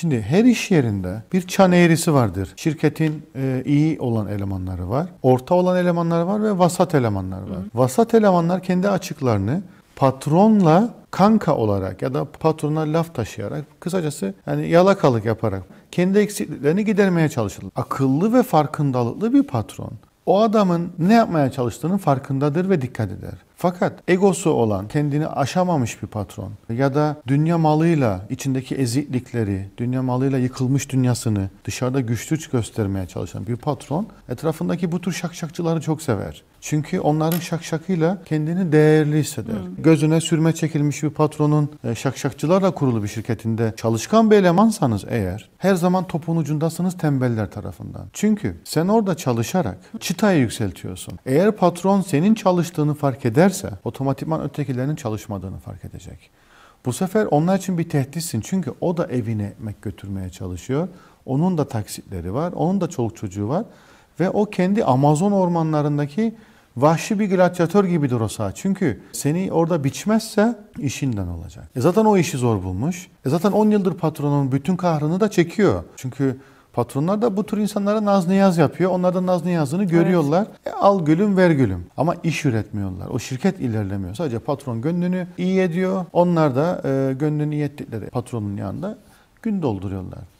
Şimdi her iş yerinde bir çan eğrisi vardır. Şirketin e, iyi olan elemanları var, orta olan elemanları var ve vasat elemanları var. Hı. Vasat elemanlar kendi açıklarını patronla kanka olarak ya da patrona laf taşıyarak kısacası yani yalakalık yaparak kendi eksikliklerini gidermeye çalışırlar. Akıllı ve farkındalıklı bir patron o adamın ne yapmaya çalıştığının farkındadır ve dikkat eder. Fakat egosu olan, kendini aşamamış bir patron ya da dünya malıyla içindeki eziklikleri, dünya malıyla yıkılmış dünyasını dışarıda güçlüç göstermeye çalışan bir patron etrafındaki bu tür şakşakçıları çok sever. Çünkü onların şakşakıyla kendini değerli hisseder. Hmm. Gözüne sürme çekilmiş bir patronun e, şakşakçılarla kurulu bir şirketinde çalışkan bir elemansanız eğer her zaman topun ucundasınız tembeller tarafından. Çünkü sen orada çalışarak çıtayı yükseltiyorsun. Eğer patron senin çalıştığını fark eder ederse otomatikman ötekilerinin çalışmadığını fark edecek. Bu sefer onlar için bir tehditsin. Çünkü o da evine ekmek götürmeye çalışıyor. Onun da taksitleri var. Onun da çoluk çocuğu var. Ve o kendi Amazon ormanlarındaki vahşi bir gladyatör gibidir o saat. Çünkü seni orada biçmezse işinden olacak. E zaten o işi zor bulmuş. E zaten 10 yıldır patronun bütün kahrını da çekiyor. Çünkü Patronlar da bu tür insanlara naz niyaz yapıyor. Onlar da naz niyazını görüyorlar. Evet. E, al gülüm ver gülüm. Ama iş üretmiyorlar. O şirket ilerlemiyor. Sadece patron gönlünü iyi ediyor. Onlar da e, gönlünü iyi ettikleri patronun yanında gün dolduruyorlar.